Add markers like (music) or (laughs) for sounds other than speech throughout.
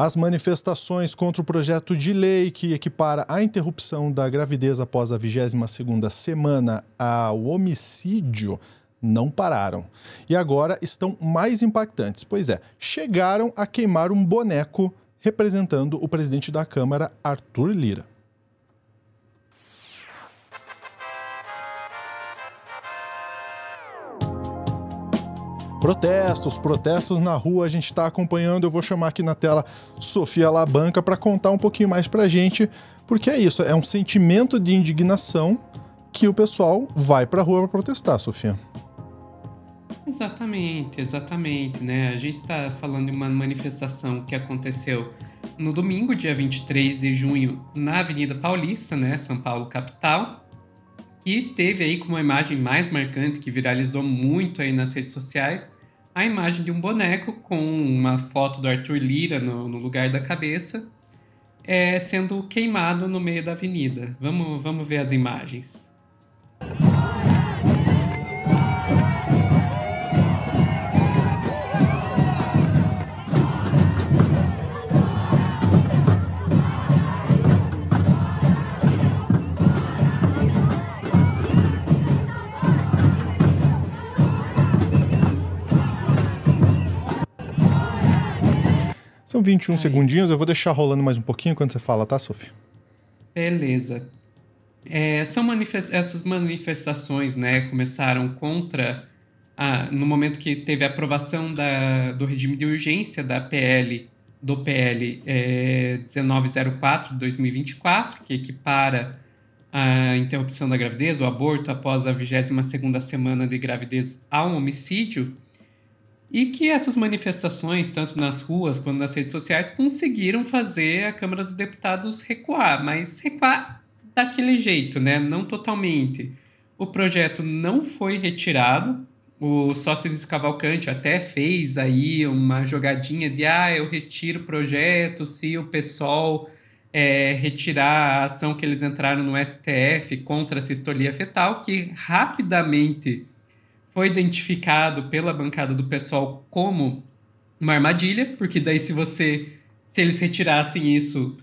As manifestações contra o projeto de lei que equipara a interrupção da gravidez após a 22ª semana ao homicídio não pararam. E agora estão mais impactantes, pois é, chegaram a queimar um boneco representando o presidente da Câmara, Arthur Lira. protestos, protestos na rua, a gente está acompanhando. Eu vou chamar aqui na tela Sofia Labanca para contar um pouquinho mais para a gente, porque é isso, é um sentimento de indignação que o pessoal vai para a rua para protestar, Sofia. Exatamente, exatamente, né? A gente está falando de uma manifestação que aconteceu no domingo, dia 23 de junho, na Avenida Paulista, né, São Paulo capital. E teve aí como a imagem mais marcante que viralizou muito aí nas redes sociais a imagem de um boneco com uma foto do Arthur Lira no, no lugar da cabeça é, sendo queimado no meio da avenida. Vamos, vamos ver as imagens. São 21 Aí. segundinhos, eu vou deixar rolando mais um pouquinho quando você fala, tá, Sophie? Beleza. É, são manifest... essas manifestações né, começaram contra, a... no momento que teve a aprovação da... do regime de urgência da PL, do PL é, 1904 de 2024, que equipara a interrupção da gravidez, o aborto após a 22 segunda semana de gravidez ao homicídio, e que essas manifestações, tanto nas ruas quanto nas redes sociais, conseguiram fazer a Câmara dos Deputados recuar, mas recuar daquele jeito, né? Não totalmente. O projeto não foi retirado. O Sócrates Cavalcante até fez aí uma jogadinha de ah, eu retiro o projeto se o pessoal é, retirar a ação que eles entraram no STF contra a sistolia fetal, que rapidamente foi identificado pela bancada do pessoal como uma armadilha, porque daí se você se eles retirassem isso,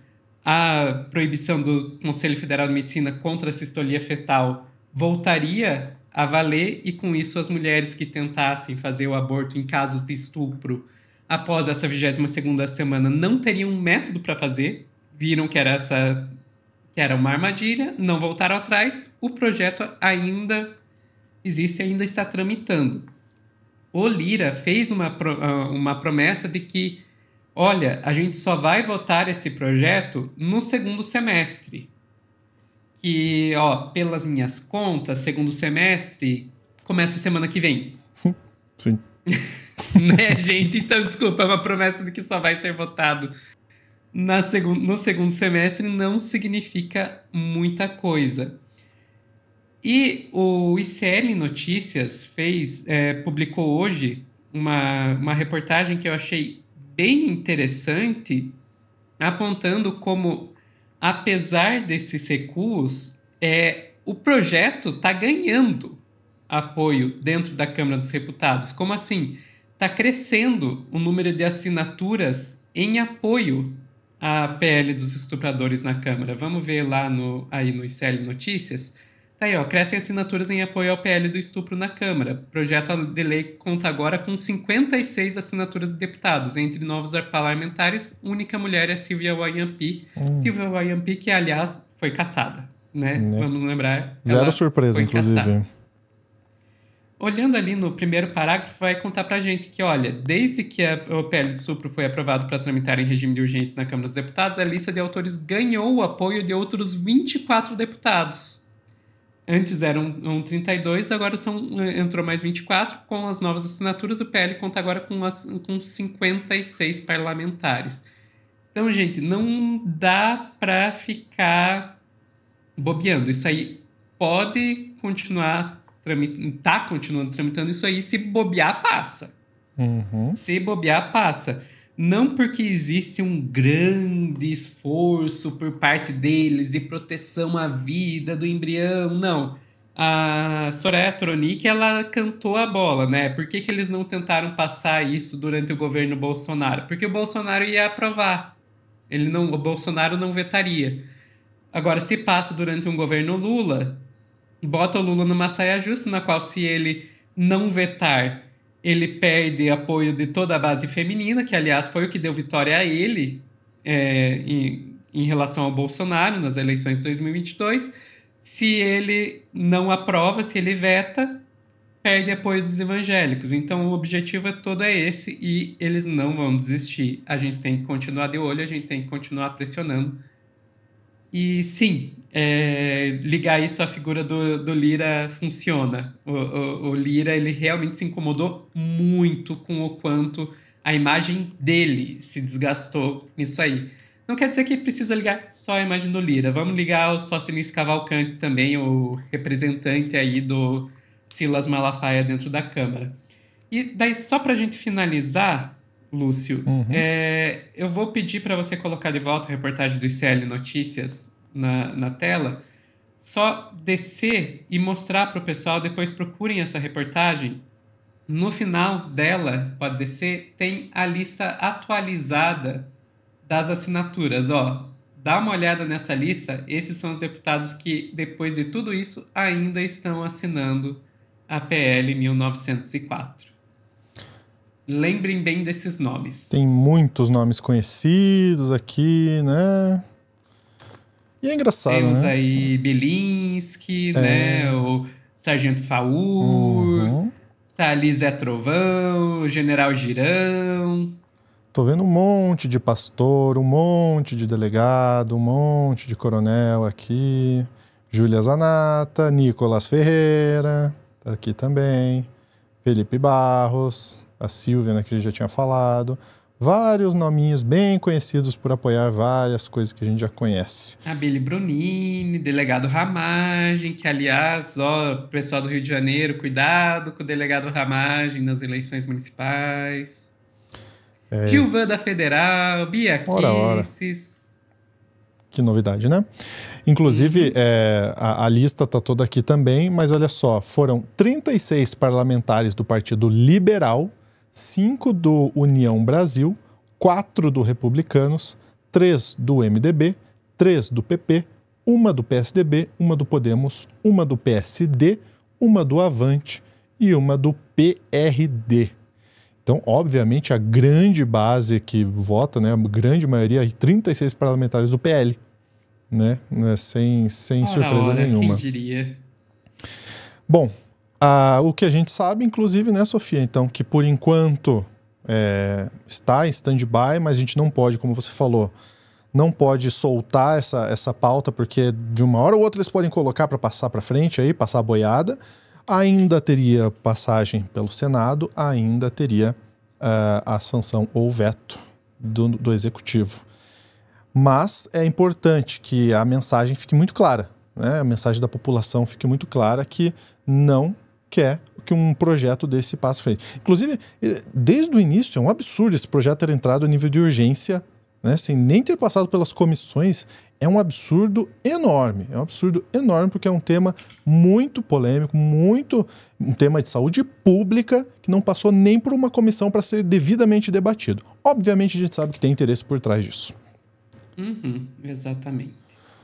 a proibição do Conselho Federal de Medicina contra a sistolia fetal voltaria a valer e com isso as mulheres que tentassem fazer o aborto em casos de estupro após essa 22 segunda semana não teriam um método para fazer, viram que era essa que era uma armadilha, não voltaram atrás. O projeto ainda existe ainda está tramitando. O Lira fez uma, ah, uma promessa de que, olha, a gente só vai votar esse projeto no segundo semestre. Que, ó, pelas minhas contas, segundo semestre começa semana que vem. Hum, sim. (laughs) né, gente? Então, desculpa, é uma promessa de que só vai ser votado na segun no segundo semestre não significa muita coisa. E o ICL Notícias fez, é, publicou hoje uma, uma reportagem que eu achei bem interessante, apontando como, apesar desses recuos, é, o projeto está ganhando apoio dentro da Câmara dos Deputados. Como assim? Está crescendo o número de assinaturas em apoio à PL dos estupradores na Câmara. Vamos ver lá no, aí no ICL Notícias Tá aí, ó. Crescem assinaturas em apoio ao PL do estupro na Câmara. O projeto de lei conta agora com 56 assinaturas de deputados, entre novos parlamentares. Única mulher é Silvia Wayampi. Hum. Silvia Wayampi, que aliás foi caçada, né? né? Vamos lembrar. Zero surpresa, inclusive. Caçada. Olhando ali no primeiro parágrafo, vai contar pra gente que, olha, desde que o PL de Supro foi aprovado para tramitar em regime de urgência na Câmara dos Deputados, a lista de autores ganhou o apoio de outros 24 deputados. Antes eram um, 32, agora são, eh, entrou mais 24. Com as novas assinaturas, o PL conta agora com, as, com 56 parlamentares. Então, gente, não dá para ficar bobeando. Isso aí pode continuar tramitando, tá continuando tramitando isso aí. Se bobear, passa. Uhum. Se bobear, passa não porque existe um grande esforço por parte deles de proteção à vida do embrião, não. A Soraya Tronic, ela cantou a bola, né? Por que, que eles não tentaram passar isso durante o governo Bolsonaro? Porque o Bolsonaro ia aprovar. Ele não, o Bolsonaro não vetaria. Agora, se passa durante um governo Lula, bota o Lula numa saia justa na qual se ele não vetar ele perde apoio de toda a base feminina, que aliás foi o que deu vitória a ele é, em, em relação ao Bolsonaro nas eleições de 2022. Se ele não aprova, se ele veta, perde apoio dos evangélicos. Então o objetivo é todo é esse e eles não vão desistir. A gente tem que continuar de olho, a gente tem que continuar pressionando. E sim, é, ligar isso à figura do, do Lira funciona. O, o, o, Lira ele realmente se incomodou muito com o quanto a imagem dele se desgastou nisso aí. Não quer dizer que precisa ligar só a imagem do Lira. Vamos ligar o Sócrates Cavalcante também, o representante aí do Silas Malafaia dentro da Câmara. E daí, só para a gente finalizar, Lúcio, uhum. é, eu vou pedir para você colocar de volta a reportagem do ICL Notícias na, na tela, só descer e mostrar para o pessoal, depois procurem essa reportagem. No final dela, pode descer, tem a lista atualizada das assinaturas. Ó, dá uma olhada nessa lista, esses são os deputados que, depois de tudo isso, ainda estão assinando a PL 1904. Lembrem bem desses nomes. Tem muitos nomes conhecidos aqui, né? E é engraçado. Temos né? aí Belinsky, é... né? O Sargento Faur, uhum. tá ali Zé Trovão, General Girão. Tô vendo um monte de pastor, um monte de delegado, um monte de coronel aqui. Júlia Zanata, Nicolas Ferreira, tá aqui também. Felipe Barros, a Silvia, né, que a gente já tinha falado vários nominhos bem conhecidos por apoiar várias coisas que a gente já conhece. A Brunini, delegado Ramagem, que aliás, ó, pessoal do Rio de Janeiro, cuidado com o delegado Ramagem nas eleições municipais. É... Gilvan da Federal, Bia ora, ora. Que novidade, né? Inclusive, uhum. é, a, a, lista está toda aqui também, mas olha só, foram 36 parlamentares do Partido Liberal, 5 do União Brasil, 4 do Republicanos, 3 do MDB, 3 do PP, 1 do PSDB, 1 do Podemos, 1 do PSD, 1 do Avante e 1 do PRD. Então, obviamente, a grande base que vota, né, a grande maioria, 36 parlamentares do PL, né, né, sem, sem ora, surpresa ora, nenhuma. Quem diria? Bom, ah, o que a gente sabe, inclusive, né, Sofia? Então, que por enquanto é, está em stand-by, mas a gente não pode, como você falou, não pode soltar essa, essa pauta, porque de uma hora ou outra eles podem colocar para passar para frente, aí, passar a boiada. Ainda teria passagem pelo Senado, ainda teria uh, a sanção ou veto do, do executivo. Mas é importante que a mensagem fique muito clara, né? a mensagem da população fique muito clara que não que é que um projeto desse passo fez. Inclusive, eh, desde o início, é um absurdo esse projeto ter entrado a nível de urgência, né, sem nem ter passado pelas comissões, é um absurdo enorme. É um absurdo enorme porque é um tema muito polêmico, muito um tema de saúde pública que não passou nem por uma comissão para ser devidamente debatido. Obviamente, a gente sabe que tem interesse por trás disso. Uhum, exatamente.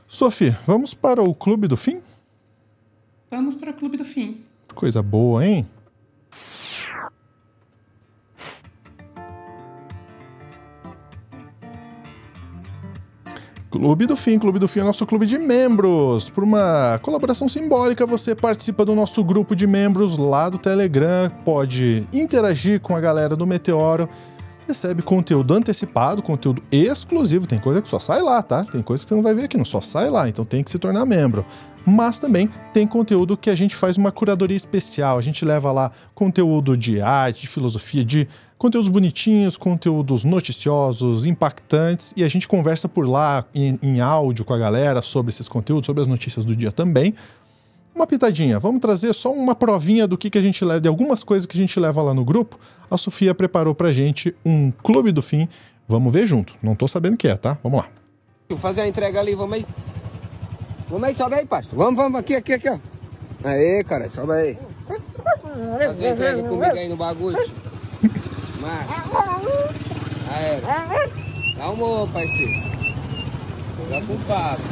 Sofia, vamos para o Clube do Fim? Vamos para o Clube do Fim. Coisa boa, hein? Clube do Fim, Clube do Fim é nosso clube de membros. Por uma colaboração simbólica, você participa do nosso grupo de membros lá do Telegram, pode interagir com a galera do Meteoro recebe conteúdo antecipado, conteúdo exclusivo. Tem coisa que só sai lá, tá? Tem coisa que você não vai ver aqui, não só sai lá, então tem que se tornar membro. Mas também tem conteúdo que a gente faz uma curadoria especial. A gente leva lá conteúdo de arte, de filosofia, de conteúdos bonitinhos, conteúdos noticiosos, impactantes, e a gente conversa por lá em, em áudio com a galera sobre esses conteúdos, sobre as notícias do dia também uma pitadinha, vamos trazer só uma provinha do que, que a gente leva, de algumas coisas que a gente leva lá no grupo. A Sofia preparou pra gente um clube do fim. Vamos ver junto. Não tô sabendo o que é, tá? Vamos lá. Vou fazer a entrega ali, vamos aí. Vamos aí, sobe aí, parceiro. Vamos, vamos, aqui, aqui, aqui, ó. Aê, cara, sobe aí. Fazer a entrega comigo aí no bagulho. Mas... Aê. Calma, parceiro. Tá com papo.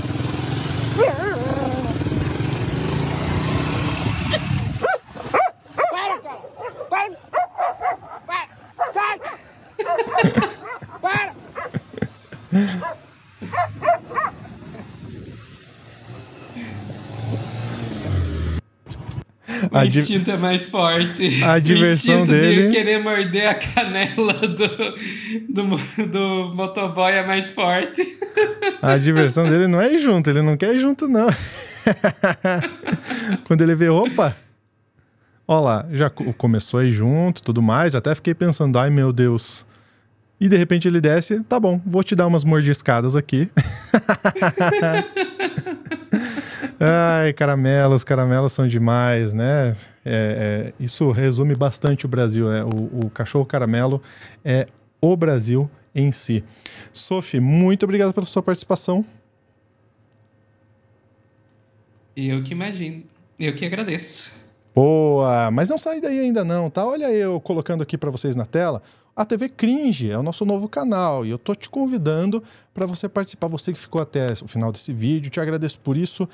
a di... instinto é mais forte. A diversão dele. De querer morder a canela do, do, do motoboy é mais forte. A diversão dele não é ir junto, ele não quer ir junto, não. (laughs) Quando ele vê, opa! Ó lá, já começou aí junto, tudo mais. Até fiquei pensando, ai meu Deus. E de repente ele desce, tá bom, vou te dar umas mordiscadas aqui. (laughs) Ai, caramelos, caramelos são demais, né? É, é, isso resume bastante o Brasil, né? O, o cachorro caramelo é o Brasil em si. Sophie, muito obrigado pela sua participação. Eu que imagino. Eu que agradeço. Boa, mas não sai daí ainda não, tá? Olha eu colocando aqui para vocês na tela. A TV Cringe é o nosso novo canal e eu tô te convidando para você participar, você que ficou até o final desse vídeo, te agradeço por isso.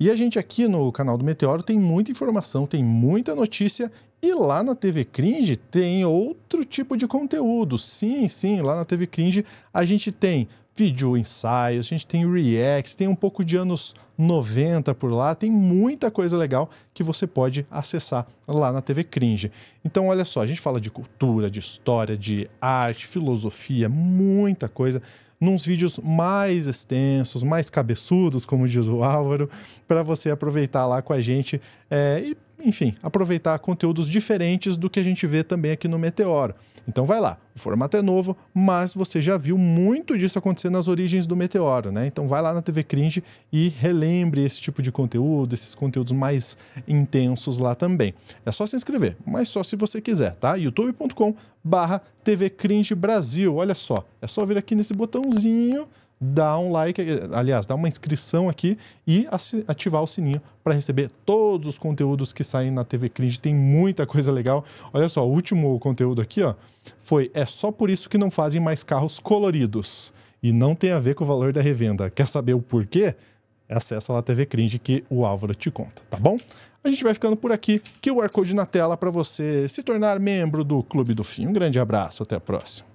E a gente aqui no canal do Meteoro tem muita informação, tem muita notícia e lá na TV Cringe tem outro tipo de conteúdo. Sim, sim, lá na TV Cringe a gente tem vídeo ensaios, a gente tem reacts, tem um pouco de anos 90 por lá, tem muita coisa legal que você pode acessar lá na TV Cringe. Então, olha só, a gente fala de cultura, de história, de arte, filosofia, muita coisa nos vídeos mais extensos, mais cabeçudos, como diz o Álvaro, para você aproveitar lá com a gente é, e, enfim, aproveitar conteúdos diferentes do que a gente vê também aqui no Meteoro. Então vai lá, o formato é novo, mas você já viu muito disso acontecer nas origens do Meteoro, né? Então vai lá na TV Cringe e relembre esse tipo de conteúdo, esses conteúdos mais intensos lá também. É só se inscrever, mas só se você quiser, tá? youtube.com barra TV Brasil, olha só, é só vir aqui nesse botãozinho Dá um like, aliás, dá uma inscrição aqui e ativar o sininho para receber todos os conteúdos que saem na TV Cringe. Tem muita coisa legal. Olha só, o último conteúdo aqui, ó, foi é só por isso que não fazem mais carros coloridos e não tem a ver com o valor da revenda. Quer saber o porquê? Acessa lá a TV Cringe que o Álvaro te conta, tá bom? A gente vai ficando por aqui. QR Code na tela para você se tornar membro do Clube do Fim. Um grande abraço, até a próxima.